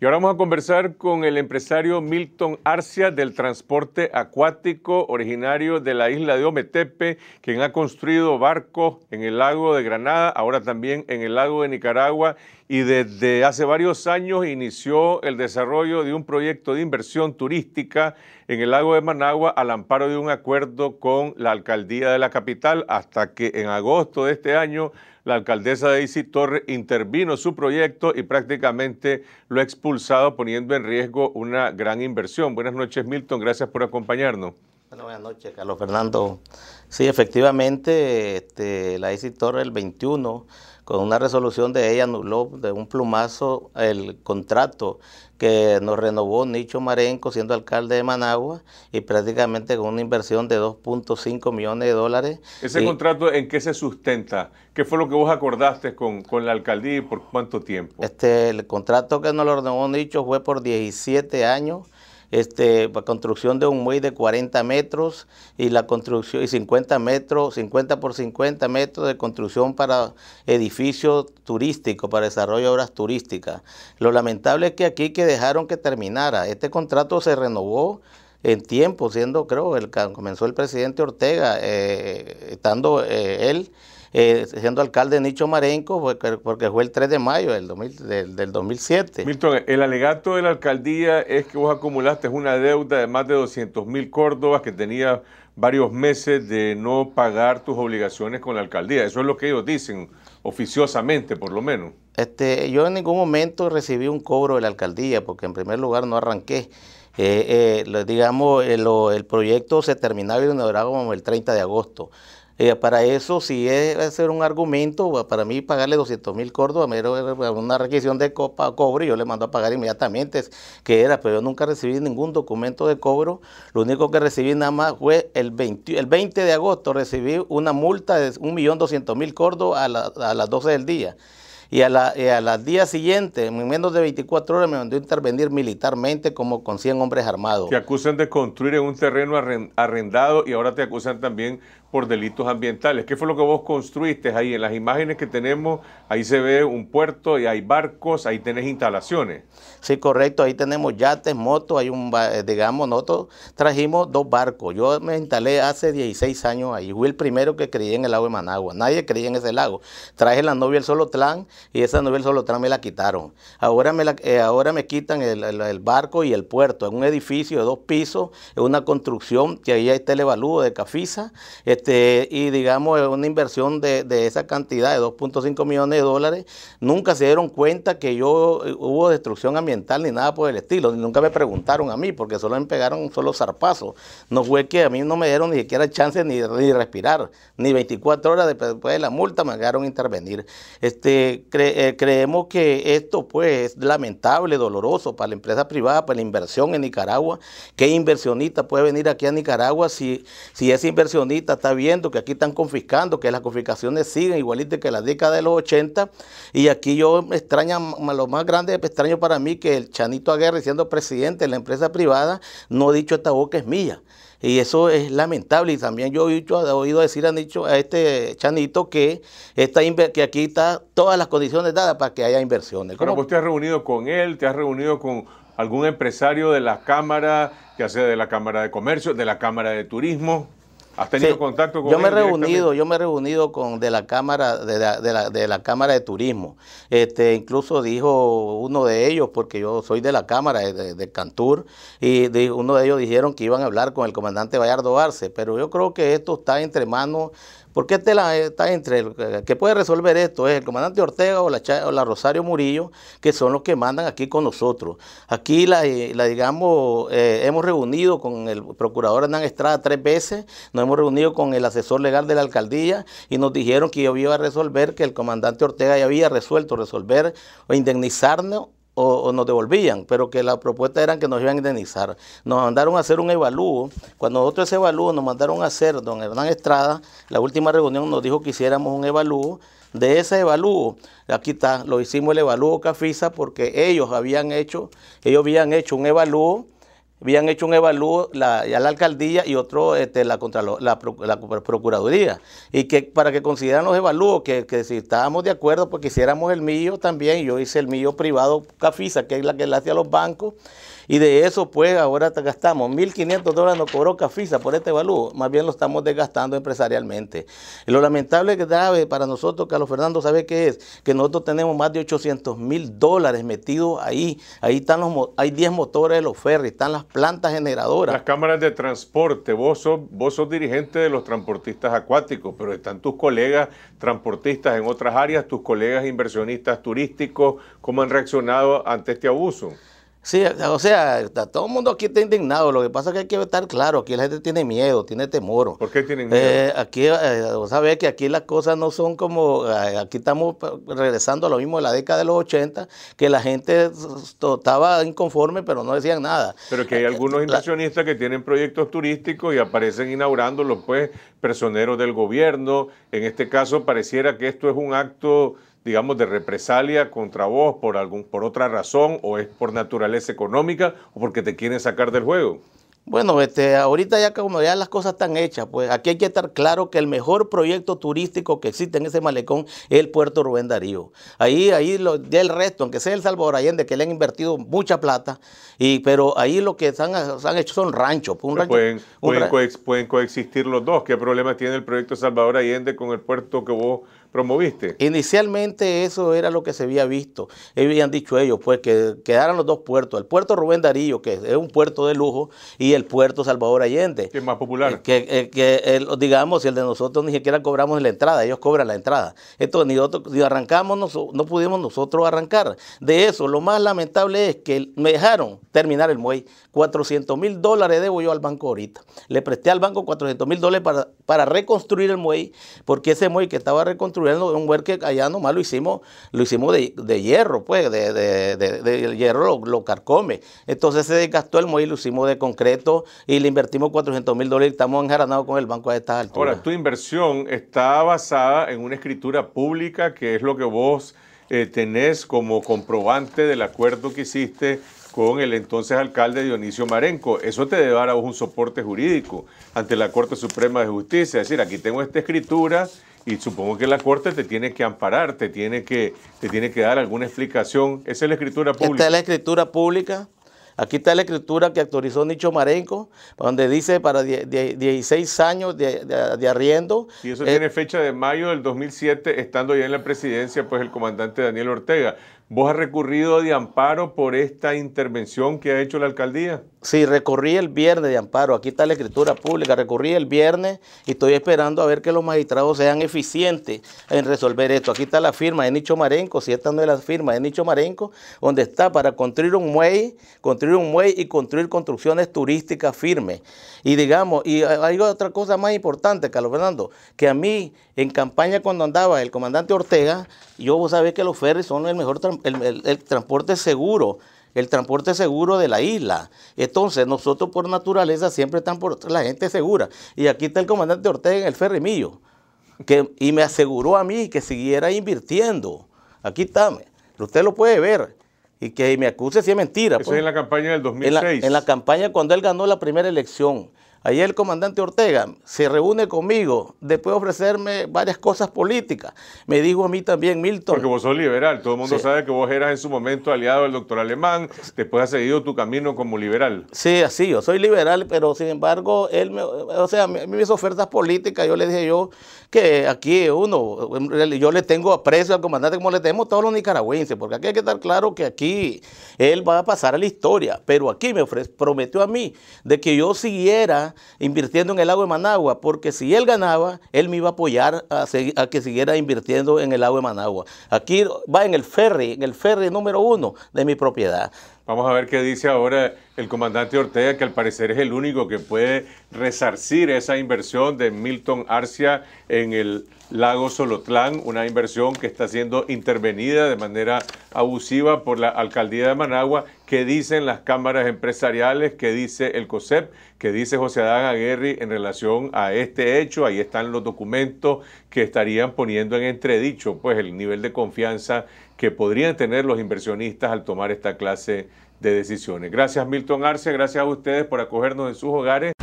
Y ahora vamos a conversar con el empresario Milton Arcia del transporte acuático originario de la isla de Ometepe, quien ha construido barcos en el lago de Granada, ahora también en el lago de Nicaragua y desde hace varios años inició el desarrollo de un proyecto de inversión turística en el lago de Managua al amparo de un acuerdo con la alcaldía de la capital hasta que en agosto de este año la alcaldesa Daisy Torre intervino su proyecto y prácticamente lo ha expulsado poniendo en riesgo una gran inversión. Buenas noches Milton, gracias por acompañarnos. buenas noches, Carlos Fernando. Sí, efectivamente, este, la ICI Torre el 21 con una resolución de ella anuló de un plumazo el contrato que nos renovó Nicho Marenco siendo alcalde de Managua y prácticamente con una inversión de 2.5 millones de dólares. ¿Ese contrato en qué se sustenta? ¿Qué fue lo que vos acordaste con, la alcaldía y por cuánto tiempo? Este, el contrato que nos lo renovó Nicho fue por 17 años este, la construcción de un muelle de 40 metros y la construcción y 50 metros, 50 por 50 metros de construcción para edificios turísticos, para desarrollo de obras turísticas. Lo lamentable es que aquí que dejaron que terminara. Este contrato se renovó en tiempo, siendo creo, el, comenzó el presidente Ortega, eh, estando eh, él eh, siendo alcalde Nicho Marenco, porque, fue el 3 de mayo del, 2007. Milton, el alegato de la alcaldía es que vos acumulaste una deuda de más de 200 mil córdobas que tenía varios meses de no pagar tus obligaciones con la alcaldía. Eso es lo que ellos dicen, oficiosamente por lo menos. Este, yo en ningún momento recibí un cobro de la alcaldía, porque en primer lugar no arranqué. Eh, eh, digamos, el, proyecto se terminaba y como el 30 de agosto. Eh, para eso, si es hacer un argumento, para mí pagarle 200 mil córdobas, era eh, una requisición de copa, cobro y yo le mando a pagar inmediatamente, que era, pero yo nunca recibí ningún documento de cobro. Lo único que recibí nada más fue el 20, de agosto, recibí una multa de 1.200.000 córdobas a, a las 12 del día. Y a, eh, a las días siguientes, en menos de 24 horas, me mandó a intervenir militarmente como con 100 hombres armados. Te acusan de construir en un terreno arrendado y ahora te acusan también por delitos ambientales. ¿Qué fue lo que vos construiste ahí? En las imágenes que tenemos, ahí se ve un puerto y hay barcos, ahí tenés instalaciones. Sí, correcto, ahí tenemos yates, motos, hay un, eh, digamos, nosotros trajimos dos barcos. Yo me instalé hace 16 años ahí, fui el primero que creí en el lago de Managua, nadie creía en ese lago. Traje la novia del Solotlán y esa novia del Solotlán me la quitaron. Ahora me, la, eh, ahora me quitan el, barco y el puerto, es un edificio de dos pisos, es una construcción que ahí está el evalúo de Cafisa. Este, y digamos, una inversión de, esa cantidad de 2.5 millones de dólares, nunca se dieron cuenta que yo eh, hubo destrucción ambiental ni nada por el estilo, nunca me preguntaron a mí, porque solo me pegaron un solo zarpazo No fue que a mí no me dieron ni siquiera chance ni, respirar, ni 24 horas después de la multa me a intervenir. Este, eh, creemos que esto pues es lamentable, doloroso para la empresa privada, para la inversión en Nicaragua. ¿Qué inversionista puede venir aquí a Nicaragua si, si ese inversionista está viendo que aquí están confiscando, que las confiscaciones siguen igualito que la década de los 80. Y aquí yo extraño extraña, lo más grande extraño para mí que el Chanito Aguirre, siendo presidente de la empresa privada, no ha dicho esta boca es mía. Y eso es lamentable. Y también yo he oído decir han dicho a este Chanito que, que aquí está todas las condiciones dadas para que haya inversiones. Bueno, vos te has reunido con él, te has reunido con algún empresario de la Cámara, ya sea de la Cámara de Comercio, de la Cámara de Turismo. ¿Has tenido contacto con Yo me he reunido, yo me he reunido con de la Cámara de Cámara de Turismo. Este, incluso dijo uno de ellos, porque yo soy de la Cámara de, Cantur, y uno de ellos dijeron que iban a hablar con el comandante Bayardo Arce, pero yo creo que esto está entre manos porque qué eh, está entre el, eh, que puede resolver esto es el comandante Ortega o la, la, Rosario Murillo, que son los que mandan aquí con nosotros. Aquí la, eh, digamos, hemos reunido con el procurador Hernán Estrada tres veces, nos hemos reunido con el asesor legal de la alcaldía y nos dijeron que yo iba a resolver, que el comandante Ortega ya había resuelto resolver o indemnizarnos o, nos devolvían, pero que la propuesta era que nos iban a indemnizar. Nos mandaron a hacer un evalúo. Cuando nosotros ese evalúo nos mandaron a hacer, don Hernán Estrada, la última reunión nos dijo que hiciéramos un evalúo. De ese evalúo, aquí está, lo hicimos el evalúo Cafisa porque ellos habían hecho, ellos habían hecho un evalúo habían hecho un evalúo la, ya la alcaldía y otro este, la, la, Procuraduría. Y que para que consideran los evalúos, que, si estábamos de acuerdo, pues que hiciéramos el mío también. Yo hice el mío privado Cafisa, que es la que le hace a los bancos. Y de eso, pues, ahora gastamos 1.500 dólares, nos cobró Cafisa por este valor. Más bien lo estamos desgastando empresarialmente. lo lamentable que grave para nosotros, Carlos Fernando, ¿sabe qué es? Que nosotros tenemos más de 800 mil dólares metidos ahí. Ahí están los, hay 10 motores de los ferries, están las plantas generadoras. Las cámaras de transporte. Vos vos sos dirigente de los transportistas acuáticos, pero están tus colegas transportistas en otras áreas, tus colegas inversionistas turísticos. ¿Cómo han reaccionado ante este abuso? Sí, o sea, todo el mundo aquí está indignado. Lo que pasa es que hay que estar claro, aquí la gente tiene miedo, tiene temor. ¿Por qué tienen miedo? Eh, aquí, eh, sabes que aquí las cosas no son como, eh, aquí estamos regresando a lo mismo de la década de los 80, que la gente estaba inconforme, pero no decían nada. Pero que hay algunos inversionistas que tienen proyectos turísticos y aparecen inaugurándolos, pues, personeros del gobierno. En este caso, pareciera que esto es un acto digamos, de represalia contra vos por, algún, por otra razón o es por naturaleza económica o porque te quieren sacar del juego? Bueno, este, ahorita ya como ya las cosas están hechas, pues aquí hay que estar claro que el mejor proyecto turístico que existe en ese malecón es el puerto Rubén Darío. Ahí, ahí lo, del resto, aunque sea el Salvador Allende, que le han invertido mucha plata, y, pero ahí lo que se han hecho son ranchos. Pues, rancho, pueden, coexistir los dos. ¿Qué problemas tiene el proyecto Salvador Allende con el puerto que vos promoviste? Inicialmente eso era lo que se había visto. Habían dicho ellos, pues, que quedaran los dos puertos, el puerto Rubén Darío, que es un puerto de lujo, y el puerto Salvador Allende. Que es más popular. Eh, que, eh, que, digamos, el de nosotros ni siquiera cobramos la entrada, ellos cobran la entrada. Entonces, ni, nosotros, arrancamos, no, pudimos nosotros arrancar. De eso, lo más lamentable es que me dejaron terminar el muelle. 400 mil dólares debo yo al banco ahorita. Le presté al banco 400 mil dólares para, para reconstruir el muelle, porque ese muelle que estaba reconstruido, un huerque allá nomás lo hicimos, lo hicimos de, hierro, pues, de, hierro lo, carcome. Entonces se desgastó el y lo hicimos de concreto y le invertimos 400 mil dólares y estamos enjaranados con el banco a estas alturas. Ahora, tu inversión está basada en una escritura pública, que es lo que vos eh, tenés como comprobante del acuerdo que hiciste con el entonces alcalde Dionisio Marenco. Eso te debe dar a vos un soporte jurídico ante la Corte Suprema de Justicia. Es decir, aquí tengo esta escritura y supongo que la Corte te tiene que amparar, te tiene que, te tiene que dar alguna explicación. Esa es la escritura pública. Esta es la escritura pública. Aquí está la escritura que autorizó Nicho Marenco, donde dice para 16 años de, arriendo. Y eso tiene eh, fecha de mayo del 2007, estando ya en la presidencia, pues el comandante Daniel Ortega. ¿Vos has recurrido de amparo por esta intervención que ha hecho la alcaldía? Sí, recurrí el viernes de amparo. Aquí está la escritura pública. Recurrí el viernes y estoy esperando a ver que los magistrados sean eficientes en resolver esto. Aquí está la firma de Nicho Marenco, si esta no es la firma de Nicho Marenco, donde está para construir un muelle, construir un muelle y construir construcciones turísticas firmes. Y digamos, y hay otra cosa más importante, Carlos Fernando, que a mí en campaña cuando andaba el comandante Ortega, yo vos sabés que los ferries son el mejor el, transporte seguro, el transporte seguro de la isla. Entonces, nosotros por naturaleza siempre estamos por la gente segura. Y aquí está el comandante Ortega en el ferrimillo, que, y me aseguró a mí que siguiera invirtiendo. Aquí está, usted lo puede ver. Y que me acuse si es mentira. Eso es pues. en la campaña del 2006. en la campaña cuando él ganó la primera elección. Ahí el comandante Ortega se reúne conmigo, después de ofrecerme varias cosas políticas. Me dijo a mí también, Milton. Porque vos sos liberal, todo el mundo sabe que vos eras en su momento aliado del doctor Alemán, después has seguido tu camino como liberal. Sí, así, yo soy liberal, pero sin embargo, él me, o sea, me, hizo ofertas políticas, yo le dije yo que aquí uno, yo le tengo aprecio al comandante como le tenemos todos los nicaragüenses, porque aquí hay que estar claro que aquí él va a pasar a la historia, pero aquí me prometió a mí de que yo siguiera invirtiendo en el agua de Managua, porque si él ganaba, él me iba a apoyar a, que siguiera invirtiendo en el agua de Managua. Aquí va en el ferry, en el ferry número uno de mi propiedad. Vamos a ver qué dice ahora el comandante Ortega, que al parecer es el único que puede resarcir esa inversión de Milton Arcia en el lago Solotlán, una inversión que está siendo intervenida de manera abusiva por la alcaldía de Managua, que dicen las cámaras empresariales, que dice el COSEP, que dice José Adán Aguirre en relación a este hecho. Ahí están los documentos que estarían poniendo en entredicho pues el nivel de confianza que podrían tener los inversionistas al tomar esta clase de decisiones. Gracias Milton Arce, gracias a ustedes por acogernos en sus hogares.